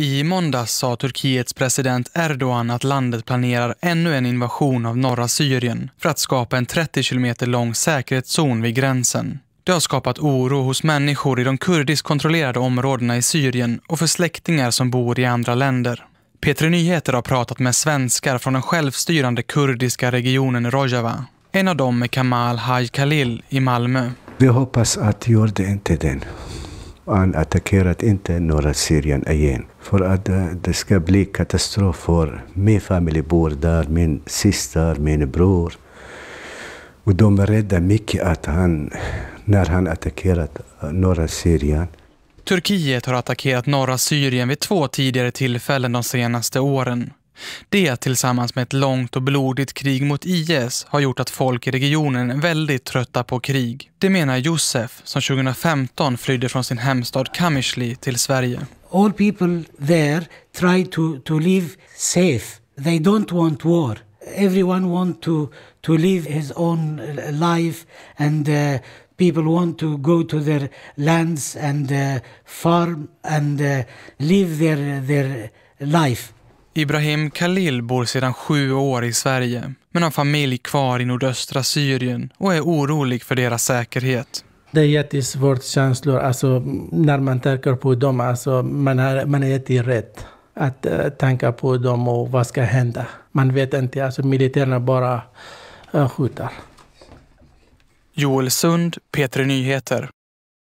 I måndags sa Turkiets president Erdogan att landet planerar ännu en invasion av norra Syrien för att skapa en 30 kilometer lång säkerhetszon vid gränsen. Det har skapat oro hos människor i de kurdiskkontrollerade områdena i Syrien och för släktingar som bor i andra länder. Petri Nyheter har pratat med svenskar från den självstyrande kurdiska regionen Rojava. En av dem är Kamal Haj Khalil i Malmö. Vi hoppas att gjorde inte den. Han attackerat inte norra Syrien igen. För att det ska bli katastrof för min familj bor där, min syster, min bror. Och de är rädda mycket att han, när han attackerat norra Syrien. Turkiet har attackerat norra Syrien vid två tidigare tillfällen de senaste åren. Det tillsammans med ett långt och blodigt krig mot IS har gjort att folk i regionen är väldigt trötta på krig. Det menar Josef som 2015 flydde från sin hemstad Kamishli till Sverige. All people there try to, to live safe. They don't want war. Everyone want to, to live his own life and uh, people want to go to their lands and uh, farm and uh, live their, their life. Ibrahim Khalil bor sedan sju år i Sverige, men har familj kvar i nordöstra Syrien och är orolig för deras säkerhet. Det är jättesvårt känslor, alltså, när man tänker på dem. Alltså, man, är, man är jätterädd att uh, tänka på dem och vad ska hända. Man vet inte, alltså militärerna bara uh, skjuter. Joel Sund, P3 Nyheter.